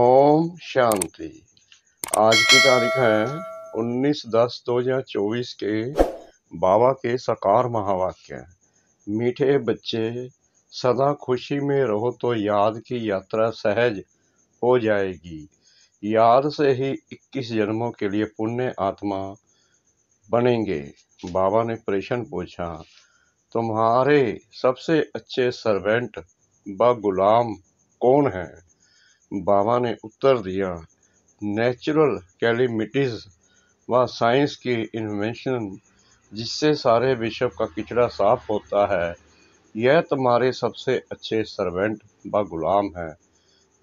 ओम शांति आज की तारीख है 19 दस दो हजार चौबीस के बाबा के सकार महावाक्य मीठे बच्चे सदा खुशी में रहो तो याद की यात्रा सहज हो जाएगी याद से ही 21 जन्मों के लिए पुण्य आत्मा बनेंगे बाबा ने प्रश्न पूछा तुम्हारे सबसे अच्छे सर्वेंट व गुलाम कौन है बाबा ने उत्तर दिया नेचुरल कैलिमिटीज़ व साइंस की इन्वेंशन जिससे सारे विश्व का किचड़ा साफ होता है यह तुम्हारे सबसे अच्छे सर्वेंट व गुलाम हैं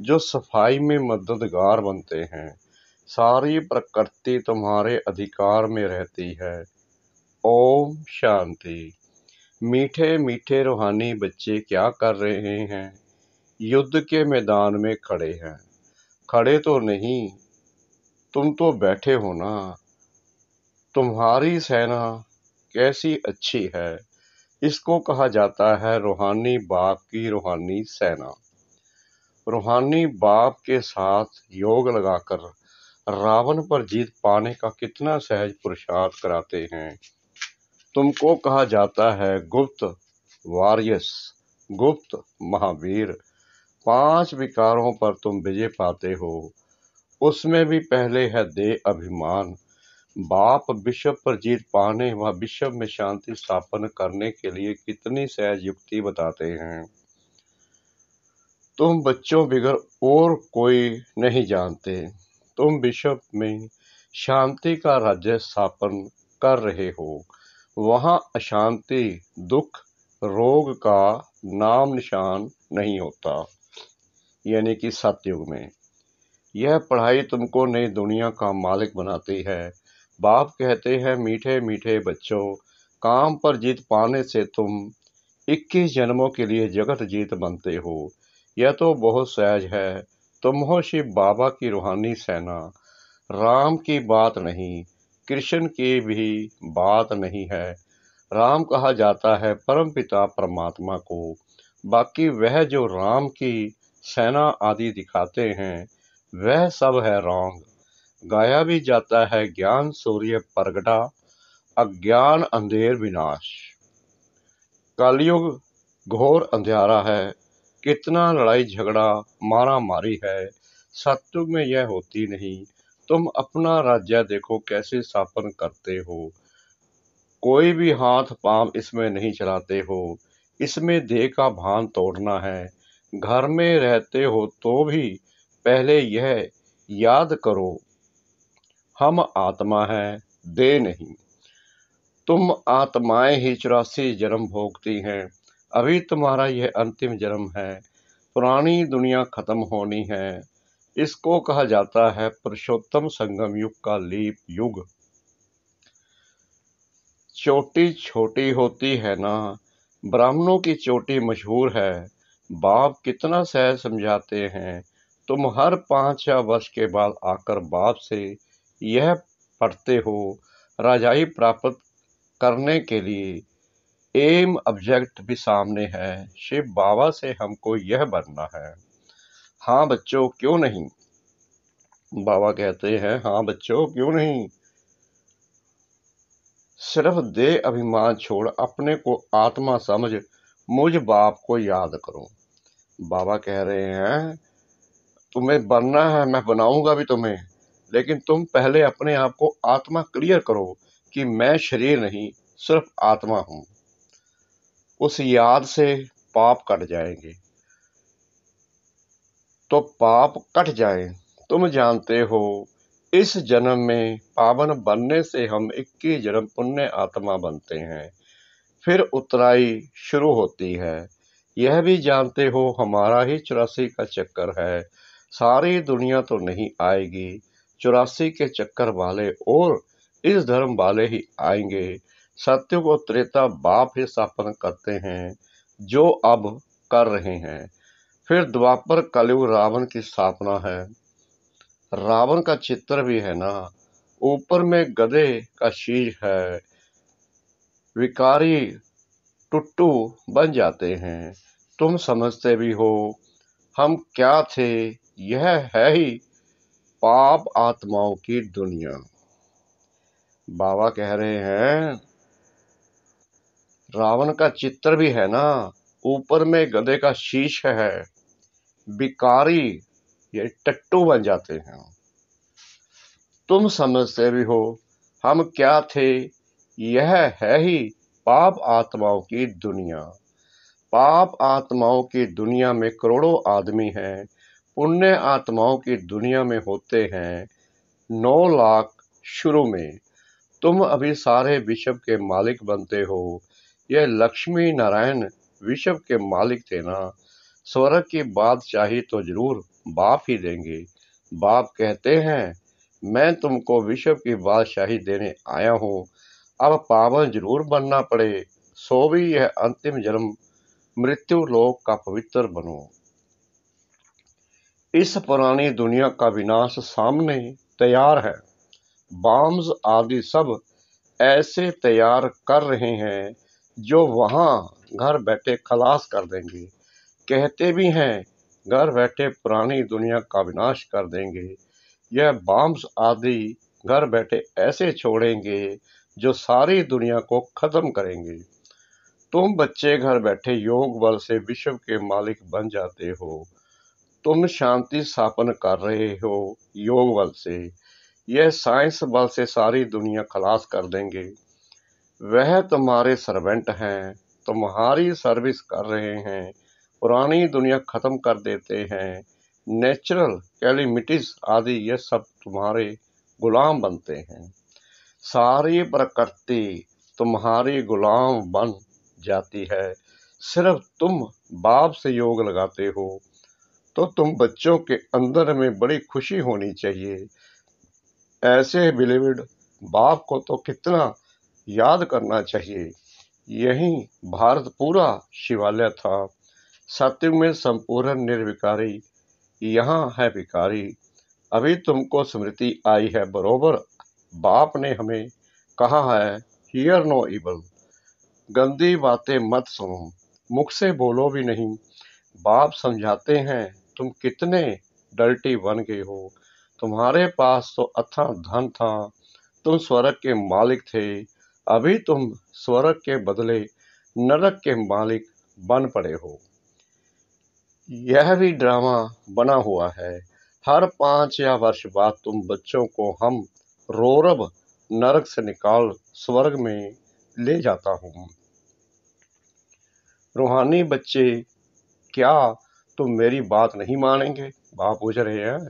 जो सफाई में मददगार बनते हैं सारी प्रकृति तुम्हारे अधिकार में रहती है ओम शांति मीठे मीठे रूहानी बच्चे क्या कर रहे हैं युद्ध के मैदान में खड़े हैं खड़े तो नहीं तुम तो बैठे हो ना तुम्हारी सेना कैसी अच्छी है इसको कहा जाता है रूहानी बाप की रूहानी सेना रूहानी बाप के साथ योग लगाकर रावण पर जीत पाने का कितना सहज पुरुषार्थ कराते हैं तुमको कहा जाता है गुप्त वारियस गुप्त महावीर पांच विकारों पर तुम विजय पाते हो उसमें भी पहले है दे अभिमान बाप विश्व पर जीत पाने व विश्व में शांति स्थापन करने के लिए कितनी सहज युक्ति बताते हैं तुम बच्चों बिगर और कोई नहीं जानते तुम विश्व में शांति का राज्य स्थापन कर रहे हो वहां अशांति दुख रोग का नाम निशान नहीं होता यानी कि सतयुग में यह पढ़ाई तुमको नई दुनिया का मालिक बनाती है बाप कहते हैं मीठे मीठे बच्चों काम पर जीत पाने से तुम 21 जन्मों के लिए जगत जीत बनते हो यह तो बहुत सहज है तुम हो शिव बाबा की रूहानी सेना राम की बात नहीं कृष्ण की भी बात नहीं है राम कहा जाता है परमपिता परमात्मा को बाकी वह जो राम की सेना आदि दिखाते हैं वह सब है रॉन्ग गाया भी जाता है ज्ञान सूर्य प्रगटा अज्ञान अंधेर विनाश कलयुग घोर अंधेरा है कितना लड़ाई झगड़ा मारा मारी है सतयुग में यह होती नहीं तुम अपना राज्य देखो कैसे स्थापन करते हो कोई भी हाथ पाम इसमें नहीं चलाते हो इसमें देह का भान तोड़ना है घर में रहते हो तो भी पहले यह याद करो हम आत्मा हैं दे नहीं तुम आत्माएं ही चौरासी जन्म भोगती हैं अभी तुम्हारा यह अंतिम जन्म है पुरानी दुनिया खत्म होनी है इसको कहा जाता है पुरुषोत्तम संगम युग का लीप युग चोटी छोटी होती है ना ब्राह्मणों की चोटी मशहूर है बाप कितना सहज समझाते हैं तुम हर पाँच छः वर्ष के बाद आकर बाप से यह पढ़ते हो राजाई प्राप्त करने के लिए एम ऑब्जेक्ट भी सामने है शिव बाबा से हमको यह बनना है हाँ बच्चों क्यों नहीं बाबा कहते हैं हाँ बच्चों क्यों नहीं सिर्फ दे अभिमान छोड़ अपने को आत्मा समझ मुझ बाप को याद करो बाबा कह रहे हैं तुम्हें बनना है मैं बनाऊंगा भी तुम्हें लेकिन तुम पहले अपने आप को आत्मा क्लियर करो कि मैं शरीर नहीं सिर्फ आत्मा हूं उस याद से पाप कट जाएंगे तो पाप कट जाए तुम जानते हो इस जन्म में पावन बनने से हम इक्कीस जन्म पुण्य आत्मा बनते हैं फिर उतराई शुरू होती है यह भी जानते हो हमारा ही चौरासी का चक्कर है सारी दुनिया तो नहीं आएगी चौरासी के चक्कर वाले और इस धर्म वाले ही आएंगे सत्य को त्रेता बाप ही स्थापन करते हैं जो अब कर रहे हैं फिर द्वापर कलयुग रावण की स्थापना है रावण का चित्र भी है ना ऊपर में गधे का शीश है विकारी टुट्टू बन जाते हैं तुम समझते भी हो हम क्या थे यह है ही पाप आत्माओं की दुनिया बाबा कह रहे हैं रावण का चित्र भी है ना ऊपर में गधे का शीश है बिकारी ये टट्टू बन जाते हैं तुम समझते भी हो हम क्या थे यह है ही पाप आत्माओं की दुनिया पाप आत्माओं की दुनिया में करोड़ों आदमी हैं पुण्य आत्माओं की दुनिया में होते हैं नौ लाख शुरू में तुम अभी सारे विश्व के मालिक बनते हो यह लक्ष्मी नारायण विश्व के मालिक थे ना स्वर्ग की बादशाही तो जरूर बाप ही देंगे बाप कहते हैं मैं तुमको विश्व की बादशाही देने आया हूँ अब पावन जरूर बनना पड़े सो भी यह अंतिम जन्म मृत्यु लोक का पवित्र बनो इस पुरानी दुनिया का विनाश सामने तैयार है बॉम्ब्स आदि सब ऐसे तैयार कर रहे हैं जो वहाँ घर बैठे खलास कर देंगे कहते भी हैं घर बैठे पुरानी दुनिया का विनाश कर देंगे यह बॉम्ब्स आदि घर बैठे ऐसे छोड़ेंगे जो सारी दुनिया को ख़त्म करेंगे तुम बच्चे घर बैठे योग बल से विश्व के मालिक बन जाते हो तुम शांति स्थापन कर रहे हो योग बल से यह साइंस बल से सारी दुनिया खलास कर देंगे वह तुम्हारे सर्वेंट हैं तुम्हारी सर्विस कर रहे हैं पुरानी दुनिया ख़त्म कर देते हैं नेचुरल कैलिमिटीज़ आदि यह सब तुम्हारे गुलाम बनते हैं सारी प्रकृति तुम्हारी गुलाम बन जाती है सिर्फ तुम बाप से योग लगाते हो तो तुम बच्चों के अंदर में बड़ी खुशी होनी चाहिए ऐसे बिलीविड बाप को तो कितना याद करना चाहिए यही भारत पूरा शिवालय था सत्युग में संपूर्ण निर्विकारी यहाँ है विकारी अभी तुमको स्मृति आई है बरोबर बाप ने हमें कहा है हियर नो इबल गंदी बातें मत सुनो मुख से बोलो भी नहीं बाप समझाते हैं तुम कितने डल्टी बन गए हो तुम्हारे पास तो अथा अच्छा धन था तुम स्वर्ग के मालिक थे अभी तुम स्वर्ग के बदले नरक के मालिक बन पड़े हो यह भी ड्रामा बना हुआ है हर पांच या वर्ष बाद तुम बच्चों को हम रोरब नरक से निकाल स्वर्ग में ले जाता हूँ रूहानी बच्चे क्या तुम मेरी बात नहीं मानेंगे बाप पूछ रहे हैं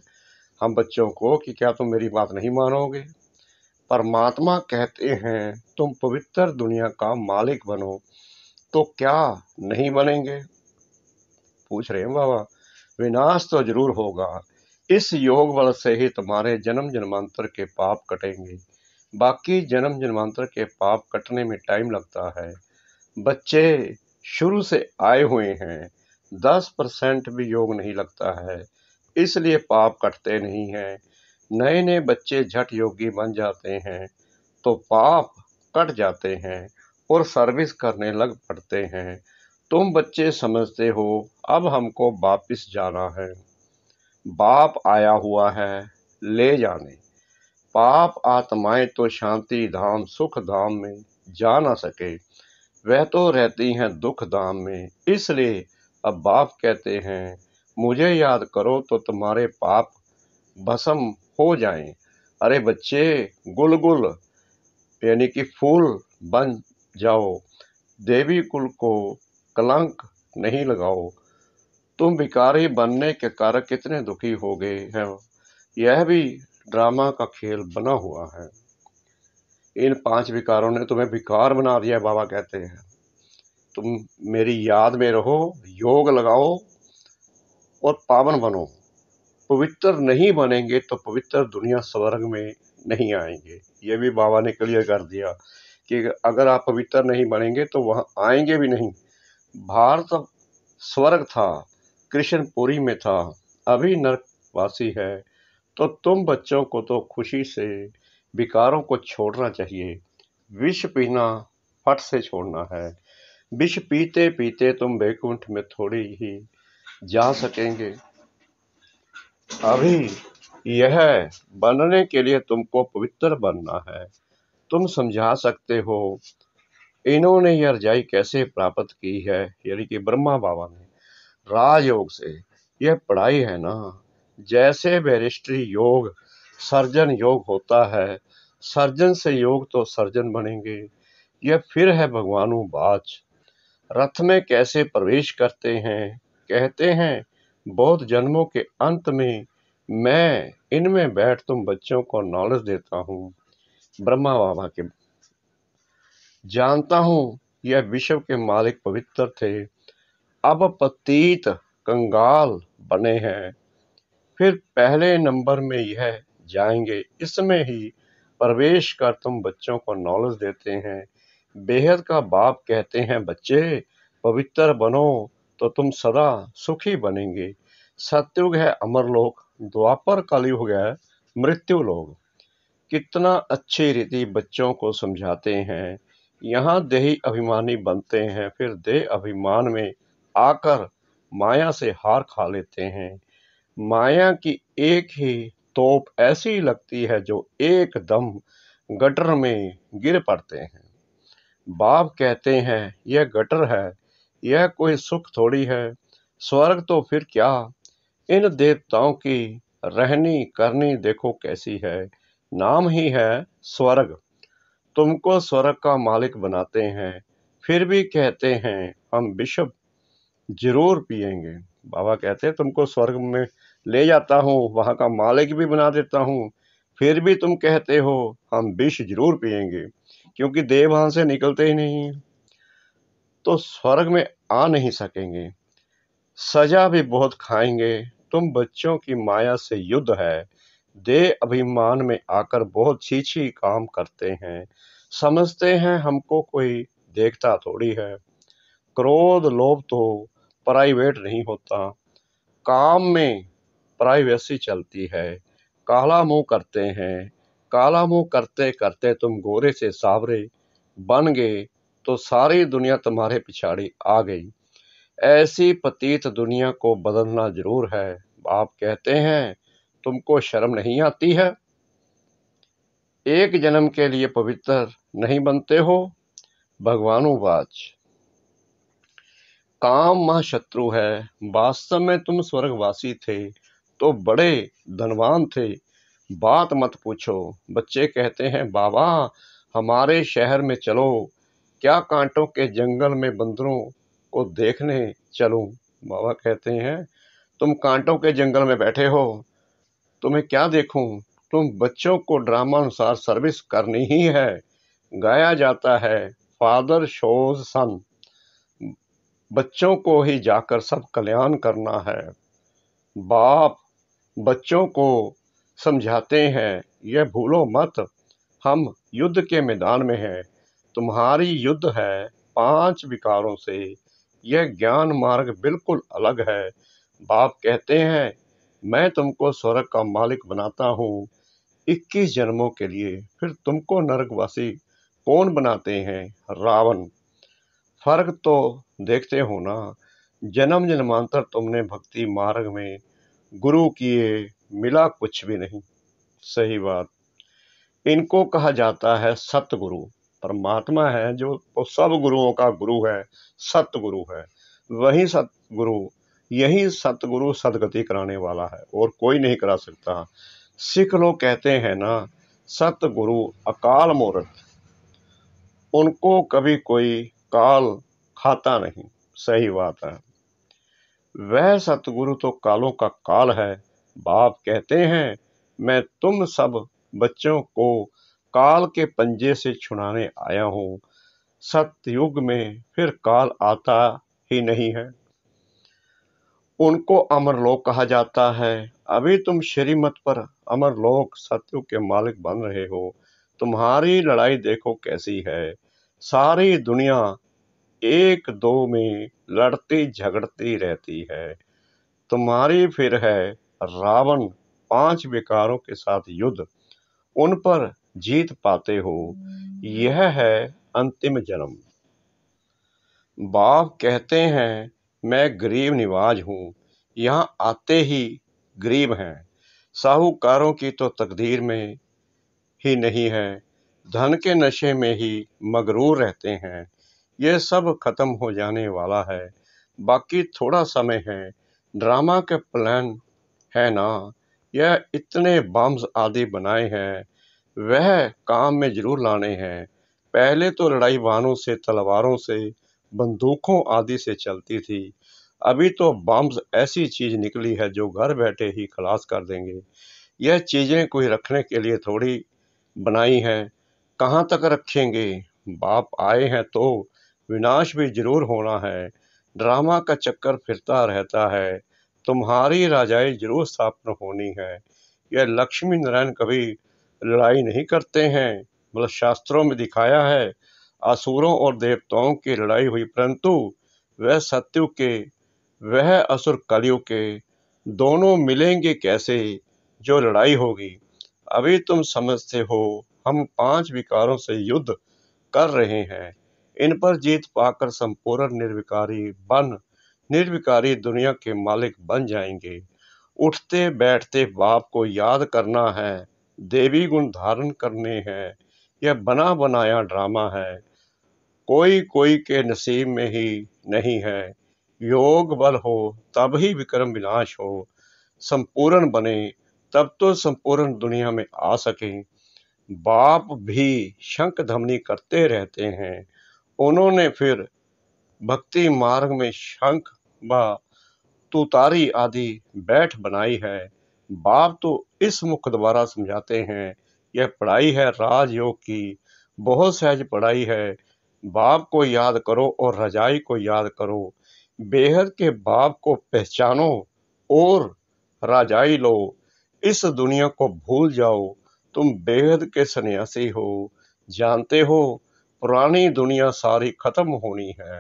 हम बच्चों को कि क्या तुम मेरी बात नहीं मानोगे परमात्मा कहते हैं तुम पवित्र दुनिया का मालिक बनो तो क्या नहीं बनेंगे पूछ रहे हैं बाबा विनाश तो जरूर होगा इस योग बल से ही तुम्हारे जन्म जन्मांतर के पाप कटेंगे बाकी जन्म जन्मांतर के पाप कटने में टाइम लगता है बच्चे शुरू से आए हुए हैं दस परसेंट भी योग नहीं लगता है इसलिए पाप कटते नहीं हैं नए नए बच्चे झट योगी बन जाते हैं तो पाप कट जाते हैं और सर्विस करने लग पड़ते हैं तुम बच्चे समझते हो अब हमको वापस जाना है बाप आया हुआ है ले जाने पाप आत्माएं तो शांति धाम सुख धाम में जा ना सके वह तो रहती हैं दुख धाम में इसलिए अब बाप कहते हैं मुझे याद करो तो तुम्हारे पाप भसम हो जाएं अरे बच्चे गुल गुल यानी कि फूल बन जाओ देवी कुल को कलंक नहीं लगाओ तुम भिकारी बनने के कारण कितने दुखी हो गए हैं यह भी ड्रामा का खेल बना हुआ है इन पांच विकारों ने तुम्हें विकार बना दिया बाबा कहते हैं तुम मेरी याद में रहो योग लगाओ और पावन बनो पवित्र नहीं बनेंगे तो पवित्र दुनिया स्वर्ग में नहीं आएंगे ये भी बाबा ने क्लियर कर दिया कि अगर आप पवित्र नहीं बनेंगे तो वहाँ आएंगे भी नहीं भारत स्वर्ग था कृष्णपुरी में था अभी नरकवासी है तो तुम बच्चों को तो खुशी से विकारों को छोड़ना चाहिए विष पीना फट से छोड़ना है विष पीते पीते तुम वैकुंठ में थोड़ी ही जा सकेंगे अभी यह बनने के लिए तुमको पवित्र बनना है तुम समझा सकते हो इन्होंने यह रजाई कैसे प्राप्त की है यानी कि ब्रह्मा बाबा ने राजयोग से यह पढ़ाई है ना जैसे बैरिस्ट्री योग सर्जन योग होता है सर्जन से योग तो सर्जन बनेंगे यह फिर है भगवानु बाच रथ में कैसे प्रवेश करते हैं कहते हैं बहुत जन्मों के अंत में मैं इनमें बैठ तुम बच्चों को नॉलेज देता हूँ ब्रह्मा बाबा के जानता हूँ यह विश्व के मालिक पवित्र थे अब पतीत कंगाल बने हैं फिर पहले नंबर में यह जाएंगे इसमें ही प्रवेश कर तुम बच्चों को नॉलेज देते हैं बेहद का बाप कहते हैं बच्चे पवित्र बनो तो तुम सदा सुखी बनेंगे सत्युग है अमरलोक द्वापर कलयुग है मृत्यु लोग कितना अच्छी रीति बच्चों को समझाते हैं यहाँ देही अभिमानी बनते हैं फिर देह अभिमान में आकर माया से हार खा लेते हैं माया की एक ही तोप ऐसी लगती है जो एकदम गटर में गिर पड़ते हैं बाप कहते हैं यह गटर है यह कोई सुख थोड़ी है स्वर्ग तो फिर क्या इन देवताओं की रहनी करनी देखो कैसी है नाम ही है स्वर्ग तुमको स्वर्ग का मालिक बनाते हैं फिर भी कहते हैं हम बिशप जरूर पियेंगे बाबा कहते हैं तुमको स्वर्ग में ले जाता हूँ वहाँ का मालिक भी बना देता हूँ फिर भी तुम कहते हो हम विष जरूर पियेंगे क्योंकि देव वहाँ से निकलते ही नहीं तो स्वर्ग में आ नहीं सकेंगे सजा भी बहुत खाएंगे तुम बच्चों की माया से युद्ध है दे अभिमान में आकर बहुत छीछी काम करते हैं समझते हैं हमको कोई देखता थोड़ी है क्रोध लोभ तो प्राइवेट नहीं होता काम में प्राइवेसी चलती है काला मुंह करते हैं काला मुंह करते करते तुम गोरे से सावरे बन गए तो सारी दुनिया तुम्हारे पिछाड़ी आ गई ऐसी पतीत दुनिया को बदलना जरूर है आप कहते हैं तुमको शर्म नहीं आती है एक जन्म के लिए पवित्र नहीं बनते हो भगवानुवाच काम महाशत्रु शत्रु है वास्तव में तुम स्वर्गवासी थे तो बड़े धनवान थे बात मत पूछो बच्चे कहते हैं बाबा हमारे शहर में चलो क्या कांटों के जंगल में बंदरों को देखने चलो बाबा कहते हैं तुम कांटों के जंगल में बैठे हो तुम्हें क्या देखूं तुम बच्चों को ड्रामा अनुसार सर्विस करनी ही है गाया जाता है फादर शोज सन बच्चों को ही जाकर सब कल्याण करना है बाप बच्चों को समझाते हैं यह भूलो मत हम युद्ध के मैदान में हैं तुम्हारी युद्ध है पांच विकारों से यह ज्ञान मार्ग बिल्कुल अलग है बाप कहते हैं मैं तुमको स्वर्ग का मालिक बनाता हूँ इक्कीस जन्मों के लिए फिर तुमको नरकवासी कौन बनाते हैं रावण फर्क तो देखते हो ना जन्म जन्मांतर तुमने भक्ति मार्ग में गुरु किए मिला कुछ भी नहीं सही बात इनको कहा जाता है सतगुरु परमात्मा है जो तो सब गुरुओं का गुरु है सतगुरु है वही सतगुरु यही सतगुरु सदगति कराने वाला है और कोई नहीं करा सकता सिख लोग कहते हैं ना सतगुरु अकाल मूर्त उनको कभी कोई काल खाता नहीं सही बात है वह सतगुरु तो कालों का काल है बाप कहते हैं मैं तुम सब बच्चों को काल के पंजे से छुड़ाने आया हूँ सत्युग में फिर काल आता ही नहीं है उनको अमरलोक कहा जाता है अभी तुम श्रीमत पर अमरलोक सत्यु के मालिक बन रहे हो तुम्हारी लड़ाई देखो कैसी है सारी दुनिया एक दो में लड़ती झगड़ती रहती है तुम्हारी फिर है रावण पांच विकारों के साथ युद्ध उन पर जीत पाते हो यह है अंतिम जन्म बाप कहते हैं मैं गरीब निवाज हूँ यहाँ आते ही गरीब हैं साहूकारों की तो तकदीर में ही नहीं है धन के नशे में ही मगरूर रहते हैं ये सब खत्म हो जाने वाला है बाकी थोड़ा समय है ड्रामा के प्लान है ना यह इतने बम्स आदि बनाए हैं वह काम में जरूर लाने हैं पहले तो लड़ाई वाहनों से तलवारों से बंदूकों आदि से चलती थी अभी तो बम्स ऐसी चीज़ निकली है जो घर बैठे ही खलास कर देंगे यह चीज़ें कोई रखने के लिए थोड़ी बनाई हैं कहाँ तक रखेंगे बाप आए हैं तो विनाश भी जरूर होना है ड्रामा का चक्कर फिरता रहता है तुम्हारी राजाई जरूर स्थापना होनी है यह लक्ष्मी नारायण कभी लड़ाई नहीं करते हैं मतलब शास्त्रों में दिखाया है असुरों और देवताओं की लड़ाई हुई परंतु वह सत्यु के वह असुर कलियु के दोनों मिलेंगे कैसे जो लड़ाई होगी अभी तुम समझते हो हम पांच विकारों से युद्ध कर रहे हैं इन पर जीत पाकर संपूर्ण निर्विकारी बन निर्विकारी दुनिया के मालिक बन जाएंगे उठते बैठते बाप को याद करना है देवी गुण धारण करने हैं यह बना बनाया ड्रामा है कोई कोई के नसीब में ही नहीं है योग बल हो तब ही विक्रम विनाश हो संपूर्ण बने तब तो संपूर्ण दुनिया में आ सकें बाप भी शंख धमनी करते रहते हैं उन्होंने फिर भक्ति मार्ग में शंख व तुतारी आदि बैठ बनाई है बाप तो इस मुख द्वारा समझाते हैं यह पढ़ाई है राजयोग की बहुत सहज पढ़ाई है बाप को याद करो और रजाई को याद करो बेहद के बाप को पहचानो और राजाई लो इस दुनिया को भूल जाओ तुम बेहद के सन्यासी हो जानते हो पुरानी दुनिया सारी खत्म होनी है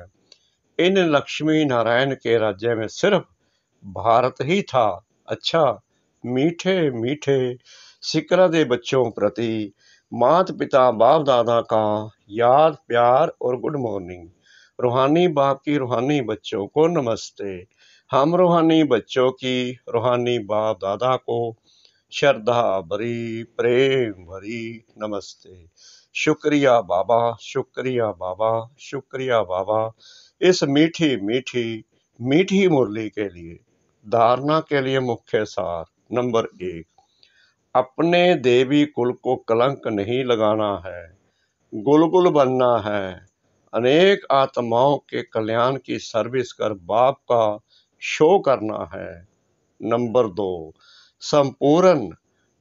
इन लक्ष्मी नारायण के राज्य में सिर्फ भारत ही था अच्छा मीठे मीठे सिकरा दे बच्चों प्रति मात पिता बाप दादा का याद प्यार और गुड मॉर्निंग रूहानी बाप की रूहानी बच्चों को नमस्ते हम रूहानी बच्चों की रूहानी बाप दादा को श्रद्धा भरी प्रेम भरी नमस्ते शुक्रिया बाबा शुक्रिया बाबा शुक्रिया बाबा इस मीठी मीठी मीठी मुरली के लिए धारणा के लिए मुख्य सार नंबर एक अपने देवी कुल को कलंक नहीं लगाना है गुलगुल बनना है अनेक आत्माओं के कल्याण की सर्विस कर बाप का शो करना है नंबर दो संपूर्ण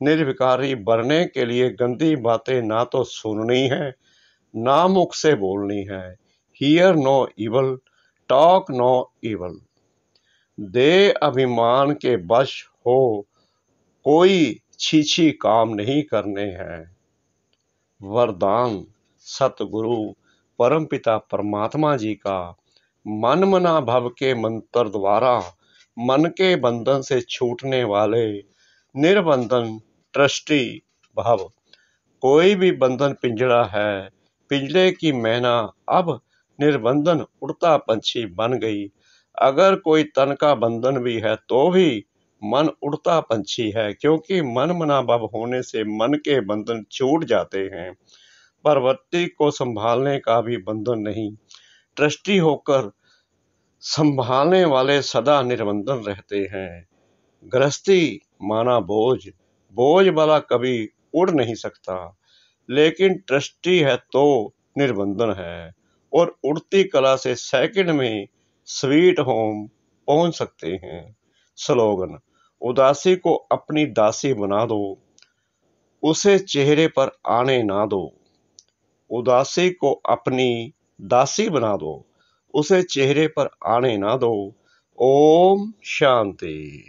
निर्विकारी बनने के लिए गंदी बातें ना तो सुननी है ना मुख से बोलनी है hear no evil talk no evil दे अभिमान के बश हो कोई छीछी काम नहीं करने हैं वरदान सतगुरु परमपिता परमात्मा जी का मन मना भव के मंत्र द्वारा मन के बंधन से छूटने वाले निर्बंधन ट्रस्टी भाव कोई भी बंधन पिंजड़ा है पिंजड़े की मैना अब निर्बंधन उड़ता पंछी बन गई अगर कोई तन का बंधन भी है तो भी मन उड़ता पंछी है क्योंकि मन मना भव होने से मन के बंधन छूट जाते हैं परवृत्ति को संभालने का भी बंधन नहीं ट्रस्टी होकर संभालने वाले सदा निर्बंधन रहते हैं गृहस्थी माना बोझ बोझ वाला कभी उड़ नहीं सकता लेकिन ट्रस्टी है तो निर्बंधन है और उड़ती कला से सेकंड में स्वीट होम पहुंच सकते हैं स्लोगन उदासी को अपनी दासी बना दो उसे चेहरे पर आने ना दो उदासी को अपनी दासी बना दो उसे चेहरे पर आने ना दो ओम शांति